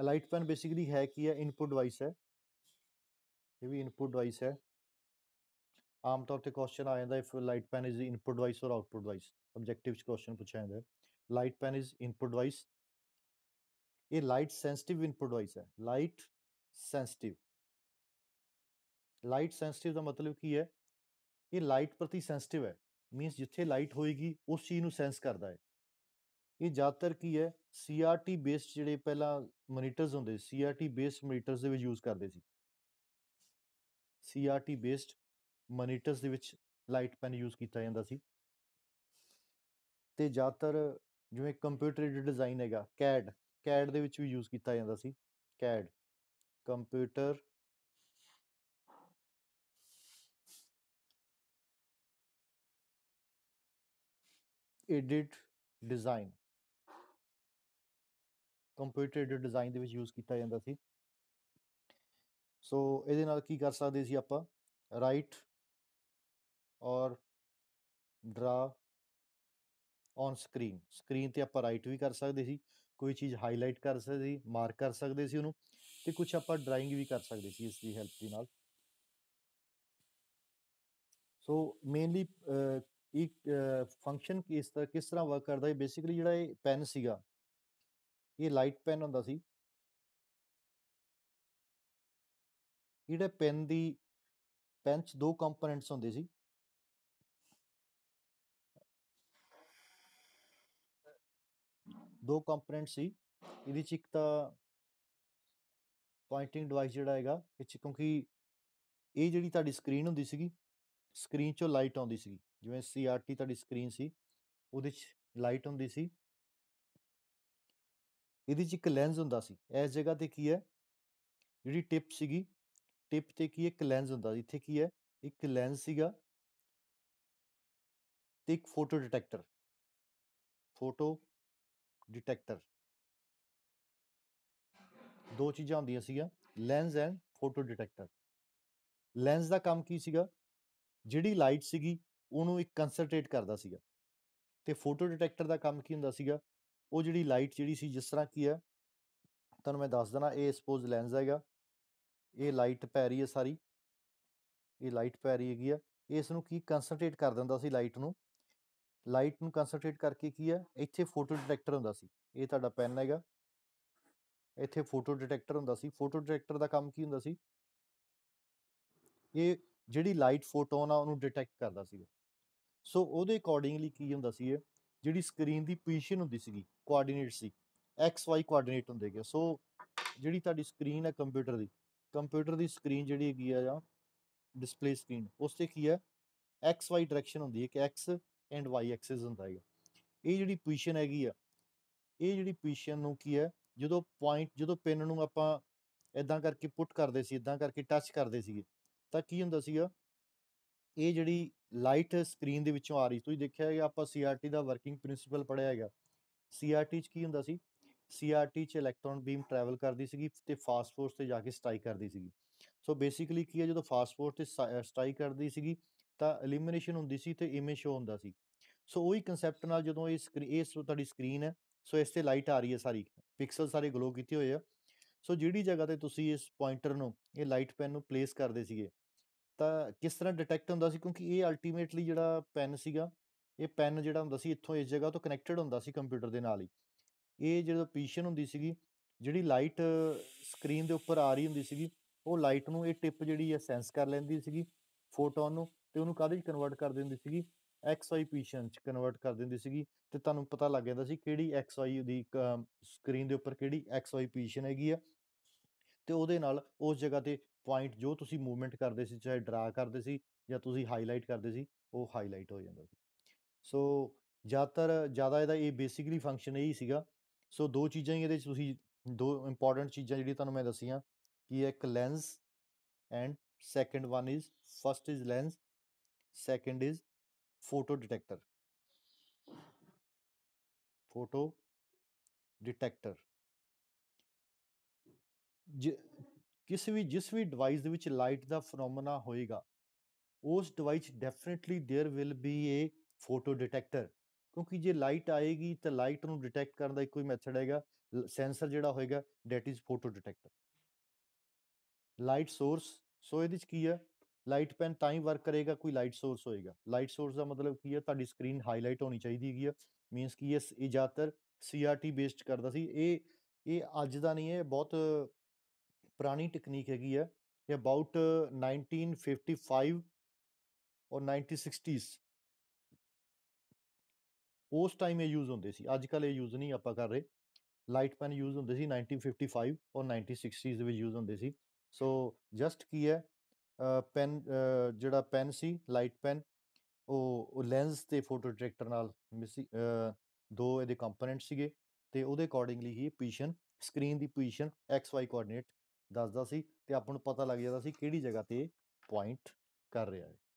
elite PAN basically ਹੈ ਕੀ ਹੈ input device ਹੈ ਇਹ ਵੀ ਇਨਪੁਟ ਡਿਵਾਈਸ ਹੈ ਆਮ ਤੌਰ ਤੇ ਕੁਐਸਚਨ ਆ ਜਾਂਦਾ if light pen is input device or output device objective question ਪੁੱਛਿਆ ਜਾਂਦਾ ਹੈ light pen is input device ਇਹ ਲਾਈਟ ਸੈਂਸਿਟਿਵ ਇਨਪੁਟ ਡਿਵਾਈਸ ਹੈ ਲਾਈਟ ਸੈਂਸਿਟਿਵ ਲਾਈਟ ਸੈਂਸਿਟਿਵ ਦਾ ਮਤਲਬ ਕੀ ਹੈ ਇਹ ਲਾਈਟ ਪ੍ਰਤੀ ਸੈਂਸਿਟਿਵ ਹੈ ਮੀਨਸ ਜਿੱਥੇ ਲਾਈਟ ਹੋਏਗੀ ਉਸ ਚੀਜ਼ ਨੂੰ ਸੈਂਸ ਕਰਦਾ ਹੈ ਇਹ ਜ਼ਿਆਦਾਤਰ ਕੀ ਹੈ ਸੀਆਰਟੀ ਬੇਸਡ ਜਿਹੜੇ ਪਹਿਲਾਂ ਮੋਨੀਟਰਸ ਹੁੰਦੇ ਸੀ ਸੀਆਰਟੀ ਬੇਸਡ ਮੋਨੀਟਰਸ ਦੇ ਵਿੱਚ ਯੂਜ਼ ਕਰਦੇ ਸੀ ਸੀਆਰਟੀ ਬੇਸਡ ਮੋਨੀਟਰਸ ਦੇ ਵਿੱਚ ਲਾਈਟ ਪੈਨ ਯੂਜ਼ ਕੀਤਾ ਜਾਂਦਾ ਸੀ ਤੇ ਜ਼ਿਆਦਾਤਰ ਜਿਵੇਂ ਕੰਪਿਊਟਰ ਏਡਡ ਡਿਜ਼ਾਈਨ ਹੈਗਾ ਕੈਡ ਕੈਡ ਦੇ ਵਿੱਚ ਵੀ ਯੂਜ਼ ਕੀਤਾ ਜਾਂਦਾ ਸੀ CAD computer aided design computer design ਦੇ ਵਿੱਚ ਯੂਜ਼ ਕੀਤਾ ਜਾਂਦਾ ਸੀ ਸੋ ਇਹਦੇ ਨਾਲ ਕੀ ਕਰ ਸਕਦੇ ਸੀ ਆਪਾਂ ਰਾਈਟ ਔਰ ਡਰਾ ਔਨ ਸਕਰੀਨ ਸਕਰੀਨ ਤੇ ਆਪਾਂ ਰਾਈਟ ਵੀ ਕਰ ਸਕਦੇ ਸੀ ਕੋਈ ਚੀਜ਼ ਹਾਈਲਾਈਟ ਕਰ ਸਕਦੇ ਸੀ ਮਾਰਕ ਕਰ ਸਕਦੇ ਸੀ ਉਹਨੂੰ ਤੇ ਕੁਝ ਆਪਾਂ ਡਰਾਇੰਗ ਵੀ ਕਰ ਸਕਦੇ ਸੀ ਇਸ ਦੀ ਹੈਲਪ ਦੀ ਨਾਲ ਸੋ ਮੇਨਲੀ ਇੱਕ ਫੰਕਸ਼ਨ ਕਿਸ ਤਰ੍ਹਾਂ ਕਿਸ ਤਰ੍ਹਾਂ ਵਰਕ ਕਰਦਾ ਹੈ ਬੇਸਿਕਲੀ ਜਿਹੜਾ ਇਹ ਪੈਨ ਸੀਗਾ ਇਹ ਲਾਈਟ ਪੈਨ ਹੁੰਦਾ ਸੀ ਇਹਦੇ ਪੈਨ ਦੀ ਪੈਂਚ ਦੋ ਕੰਪੋਨੈਂਟਸ ਹੁੰਦੇ ਸੀ ਦੋ ਕੰਪੋਨੈਂਟ ਸੀ ਇਹਦੇ ਚ ਇੱਕ ਤਾਂ ਪੁਆਇੰਟਿੰਗ ਡਿਵਾਈਸ ਜਿਹੜਾ ਹੈਗਾ ਇਹ ਕਿਉਂਕਿ ਇਹ ਜਿਹੜੀ ਤੁਹਾਡੀ ਸਕਰੀਨ ਹੁੰਦੀ ਸੀਗੀ ਸਕਰੀਨ ਚੋਂ ਲਾਈਟ ਆਉਂਦੀ ਸੀਗੀ ਜਿਵੇਂ ਸੀਆਰਟੀ ਤੁਹਾਡੀ ਸਕਰੀਨ ਸੀ ਉਹਦੇ ਚ ਲਾਈਟ ਹੁੰਦੀ ਸੀ ਇਹਦੇ 'ਚ ਇੱਕ ਲੈਂਜ਼ ਹੁੰਦਾ ਸੀ ਇਸ ਜਗ੍ਹਾ ਤੇ ਕੀ ਹੈ ਜਿਹੜੀ ਟਿਪ ਸੀਗੀ ਟਿਪ ਤੇ ਕੀ ਇੱਕ ਲੈਂਜ਼ ਹੁੰਦਾ ਸੀ ਇੱਥੇ ਕੀ ਹੈ ਇੱਕ ਲੈਂਜ਼ ਸੀਗਾ ਤੇ ਇੱਕ ਫੋਟੋ ਡਿਟੈਕਟਰ ਫੋਟੋ ਡਿਟੈਕਟਰ ਦੋ ਚੀਜ਼ਾਂ ਹੁੰਦੀਆਂ ਸੀਗਾ lens and photo detector lens ਦਾ ਕੰਮ ਕੀ ਸੀਗਾ ਜਿਹੜੀ ਲਾਈਟ ਸੀਗੀ ਉਹਨੂੰ ਇੱਕ ਕਨਸੈਂਟਰੇਟ ਕਰਦਾ ਸੀਗਾ ਤੇ ਫੋਟੋ ਡਿਟੈਕਟਰ ਦਾ ਕੰਮ ਕੀ ਹੁੰਦਾ ਸੀਗਾ ਉਹ ਜਿਹੜੀ ਲਾਈਟ ਜਿਹੜੀ ਸੀ ਜਿਸ ਤਰ੍ਹਾਂ ਕੀ ਹੈ ਤੁਹਾਨੂੰ ਮੈਂ ਦੱਸ ਦਣਾ ਇਹ ਸਪੋਜ਼ ਲੈਂਸ ਹੈਗਾ ਇਹ ਲਾਈਟ ਪੈ ਰਹੀ ਹੈ ਸਾਰੀ ਇਹ ਲਾਈਟ ਪੈ ਰਹੀ ਹੈਗੀ ਆ ਇਸ ਨੂੰ ਕੀ ਕਨਸੈਂਟਰੇਟ ਕਰ ਦਿੰਦਾ ਸੀ ਲਾਈਟ ਨੂੰ ਲਾਈਟ ਨੂੰ ਕਨਸੈਂਟਰੇਟ ਕਰਕੇ ਕੀ ਆ ਇੱਥੇ ਫੋਟੋ ਡਿਟੈਕਟਰ ਹੁੰਦਾ ਸੀ ਇਹ ਤੁਹਾਡਾ ਪੈਨ ਹੈਗਾ ਇੱਥੇ ਫੋਟੋ ਡਿਟੈਕਟਰ ਹੁੰਦਾ ਸੀ ਫੋਟੋ ਡਿਟੈਕਟਰ ਦਾ ਕੰਮ ਕੀ ਹੁੰਦਾ ਸੀ ਇਹ ਜਿਹੜੀ ਲਾਈਟ ਫੋਟੋਨ ਆ ਉਹਨੂੰ ਡਿਟੈਕਟ ਕਰਦਾ ਸੀ ਸੋ ਉਹਦੇ ਅਕੋਰਡਿੰਗਲੀ ਕੀ ਹੁੰਦਾ ਸੀ ਇਹ ਜਿਹੜੀ ਸਕਰੀਨ ਦੀ ਪੋਜੀਸ਼ਨ ਹੁੰਦੀ ਸੀਗੀ ਕੋਆਰਡੀਨੇਟ ਸੀ ਐਕਸ ਵਾਈ ਕੋਆਰਡੀਨੇਟ ਹੁੰਦੇ ਗਿਆ ਸੋ ਜਿਹੜੀ ਤੁਹਾਡੀ ਸਕਰੀਨ ਹੈ ਕੰਪਿਊਟਰ ਦੀ ਕੰਪਿਊਟਰ ਦੀ ਸਕਰੀਨ ਜਿਹੜੀ ਹੈਗੀ ਆ ਜਾਂ ਡਿਸਪਲੇ ਸਕਰੀਨ ਉਸ ਤੇ ਕੀ ਹੈ ਐਕਸ ਵਾਈ ਡਾਇਰੈਕਸ਼ਨ ਹੁੰਦੀ ਹੈ ਕਿ ਐਕਸ ਐਂਡ ਵਾਈ ਐਕਸਿਸ ਹੁੰਦਾ ਹੈ ਇਹ ਜਿਹੜੀ ਪੋਜੀਸ਼ਨ ਹੈਗੀ ਆ ਇਹ ਜਿਹੜੀ ਪੋਜੀਸ਼ਨ ਨੂੰ ਕੀ ਹੈ ਜਦੋਂ ਪੁਆਇੰਟ ਜਦੋਂ ਪੈਨ ਨੂੰ ਆਪਾਂ ਇਦਾਂ ਕਰਕੇ ਪੁੱਟ ਕਰਦੇ ਸੀ ਇਦਾਂ ਕਰਕੇ ਟੱਚ ਕਰਦੇ ਸੀਗੇ ਤਾਂ ਕੀ ਹੁੰਦਾ ਸੀਗਾ ਇਹ ਜਿਹੜੀ ਲਾਈਟ ਸਕਰੀਨ ਦੇ ਵਿੱਚੋਂ ਆ ਰਹੀ ਤੁਸੀਂ ਦੇਖਿਆ ਹੈਗਾ ਆਪਾਂ ਸੀਆਰਟੀ ਦਾ ਵਰਕਿੰਗ ਪ੍ਰਿੰਸੀਪਲ ਪੜਿਆ ਹੈਗਾ ਸੀਆਰਟੀ 'ਚ ਕੀ ਹੁੰਦਾ ਸੀ ਸੀਆਰਟੀ 'ਚ ਇਲੈਕਟ੍ਰੋਨ ਬੀਮ ਟਰੈਵਲ ਕਰਦੀ ਸੀਗੀ ਤੇ ਫਾਸਟ ਤੇ ਜਾ ਕੇ ਸਟ੍ਰਾਈਕ ਕਰਦੀ ਸੀਗੀ ਸੋ ਬੇਸਿਕਲੀ ਕੀ ਹੈ ਜਦੋਂ ਫਾਸਟ ਤੇ ਸਟ੍ਰਾਈਕ ਕਰਦੀ ਸੀਗੀ ਤਾਂ ਐਲੀਮੀਨੇਸ਼ਨ ਹੁੰਦੀ ਸੀ ਤੇ ਇਮੇਜ ਸ਼ੋ ਹੁੰਦਾ ਸੀ ਸੋ ਉਹੀ ਕਨਸੈਪਟ ਨਾਲ ਜਦੋਂ ਇਹ ਸਕਰੀਨ ਇਹ ਤੁਹਾਡੀ ਸਕਰੀਨ ਹੈ ਸੋ ਇਸ ਤੇ ਲਾਈਟ ਆ ਰਹੀ ਹੈ ਸਾਰੀ ਪਿਕਸਲ ਸਾਰੇ ਗਲੋ ਕੀਤੇ ਹੋਏ ਆ ਸੋ ਜਿਹੜੀ ਜਗ੍ਹਾ ਤੇ ਤੁਸੀਂ ਇਸ ਪੁਆਇੰਟਰ ਨੂੰ ਇਹ ਲਾਈਟ ਪੈਨ ਨੂੰ ਪਲੇਸ ਕਰਦੇ ਸੀਗੇ ਤਾਂ ਕਿਸ ਤਰ੍ਹਾਂ ਡਿਟੈਕਟ ਹੁੰਦਾ ਸੀ ਕਿਉਂਕਿ ਇਹ ਅਲਟੀਮੇਟਲੀ ਜਿਹੜਾ ਪੈਨ ਸੀਗਾ ਇਹ ਪੈਨ ਜਿਹੜਾ ਹੁੰਦਾ ਸੀ ਇੱਥੋਂ ਇਸ ਜਗ੍ਹਾ ਤੋਂ ਕਨੈਕਟਡ ਹੁੰਦਾ ਸੀ ਕੰਪਿਊਟਰ ਦੇ ਨਾਲ ਹੀ ਇਹ ਜਿਹੜਾ ਪੋਜੀਸ਼ਨ ਹੁੰਦੀ ਸੀਗੀ ਜਿਹੜੀ ਲਾਈਟ ਸਕਰੀਨ ਦੇ ਉੱਪਰ ਆ ਰਹੀ ਹੁੰਦੀ ਸੀਗੀ ਉਹ ਲਾਈਟ ਨੂੰ ਇਹ ਟਿਪ ਜਿਹੜੀ ਹੈ ਸੈਂਸ ਕਰ ਲੈਂਦੀ ਸੀਗੀ ਫੋਟੋਨ ਨੂੰ ਤੇ ਉਹਨੂੰ ਕਾਹਦੇ ਵਿੱਚ ਕਨਵਰਟ ਕਰ ਦਿੰਦੀ ਸੀਗੀ ਐਕਸ ਵਾਈ ਪੋਜੀਸ਼ਨ ਚ ਕਨਵਰਟ ਕਰ ਦਿੰਦੀ ਸੀਗੀ ਤੇ ਤੁਹਾਨੂੰ ਪਤਾ ਲੱਗ ਜਾਂਦਾ ਸੀ ਕਿਹੜੀ ਐਕਸ ਵਾਈ ਦੀ ਸਕਰੀਨ ਦੇ ਉੱਪਰ ਕਿਹੜੀ ਐਕਸ ਵਾਈ ਪੋਜੀਸ਼ਨ ਹੈਗੀ ਆ ਤੇ ਉਹਦੇ ਨਾਲ ਉਸ ਜਗ੍ਹਾ ਤੇ ਪੁਆਇੰਟ ਜੋ ਤੁਸੀਂ ਮੂਵਮੈਂਟ ਕਰਦੇ ਸੀ ਚਾਹੇ ਡਰਾ ਕਰਦੇ ਸੀ ਜਾਂ ਤੁਸੀਂ ਹਾਈਲਾਈਟ ਕਰਦੇ ਸੀ ਉਹ ਹਾਈਲਾਈਟ ਹੋ ਜਾਂਦਾ ਸੀ ਸੋ ਜ਼ਿਆਦਾਤਰ ਜ਼ਿਆਦਾ ਇਹਦਾ ਇਹ ਬੇਸਿਕਲੀ ਫੰਕਸ਼ਨ ਇਹੀ ਸੀਗਾ ਸੋ ਦੋ ਚੀਜ਼ਾਂ ਹੀ ਇਹਦੇ ਵਿੱਚ ਤੁਸੀਂ ਦੋ ਇੰਪੋਰਟੈਂਟ ਚੀਜ਼ਾਂ ਜਿਹੜੀਆਂ ਤੁਹਾਨੂੰ ਮੈਂ ਦੱਸੀਆਂ ਕਿ ਇੱਕ lens and second one is first is lens second is photo detector photo detector ਕਿਸੇ ਵੀ ਜਿਸ ਵੀ ਡਿਵਾਈਸ ਦੇ ਵਿੱਚ ਲਾਈਟ ਦਾ ਫੀਨੋਮਨਾ ਹੋਏਗਾ ਉਸ device definitely there will be a photo detector ਕਿਉਂਕਿ ਜੇ ਲਾਈਟ ਆਏਗੀ ਤਾਂ ਲਾਈਟ ਨੂੰ ਡਿਟੈਕਟ ਕਰਨ ਦਾ ਇੱਕੋ ਹੀ ਮੈਥਡ ਹੈਗਾ ਸੈਂਸਰ ਜਿਹੜਾ ਹੋਏਗਾ that is photo detector light source so ਇਹਦੇ ਵਿੱਚ ਕੀ ਹੈ ਲਾਈਟ ਪੈਨ ਤਾਂ ਹੀ ਵਰਕ ਕਰੇਗਾ ਕੋਈ ਲਾਈਟ ਸੋਰਸ ਹੋਏਗਾ ਲਾਈਟ ਸੋਰਸ ਦਾ ਮਤਲਬ ਕੀ ਹੈ ਤੁਹਾਡੀ ਸਕਰੀਨ ਹਾਈਲਾਈਟ ਹੋਣੀ ਚਾਹੀਦੀ ਹੈਗੀ ਆ ਮੀਨਸ ਕੀ ਇਸ ਇਹ ਜ਼ਿਆਦਾਤਰ ਸੀਆਰਟੀ ਬੇਸਡ ਕਰਦਾ ਸੀ ਇਹ ਇਹ ਅੱਜ ਦਾ ਨਹੀਂ ਹੈ ਬਹੁਤ ਪੁਰਾਣੀ ਟੈਕਨੀਕ ਹੈਗੀ ਆ ਇਹ ਅਬਾਊਟ 1955 ਔਰ 1960s ਉਸ ਟਾਈਮ ਇਹ ਯੂਜ਼ ਹੁੰਦੇ ਸੀ ਅੱਜ ਕੱਲ ਇਹ ਯੂਜ਼ ਨਹੀਂ ਆਪਾਂ ਕਰ ਰਹੇ ਲਾਈਟ ਪੈਨ ਯੂਜ਼ ਹੁੰਦੇ ਸੀ 1955 ਔਰ 1960s ਦੇ ਵਿੱਚ ਯੂਜ਼ ਹੁੰਦੇ ਸੀ ਸੋ ਜਸਟ ਕੀ ਹੈ ਪੈਨ ਜਿਹੜਾ ਪੈਨ ਸੀ ਲਾਈਟ ਪੈਨ ਉਹ ਲੈਂਸ ਤੇ ਫੋਟੋ ਡਾਇਰੈਕਟਰ ਨਾਲ ਦੋ ਇਹਦੇ ਕੰਪੋਨੈਂਟ ਸੀਗੇ ਤੇ ਉਹਦੇ ਅਕੋਰਡਿੰਗਲੀ ਹੀ ਪੋਜੀਸ਼ਨ ਸਕਰੀਨ ਦੀ ਪੋਜੀਸ਼ਨ ਐਕਸ ਵਾਈ ਕੋਆਰਡੀਨੇਟ ਦੱਸਦਾ ਸੀ ਤੇ ਆਪਾਂ ਨੂੰ ਪਤਾ ਲੱਗ ਜਾਂਦਾ ਸੀ ਕਿਹੜੀ ਜਗ੍ਹਾ ਤੇ ਪੁਆਇੰਟ ਕਰ ਰਿਹਾ ਹੈ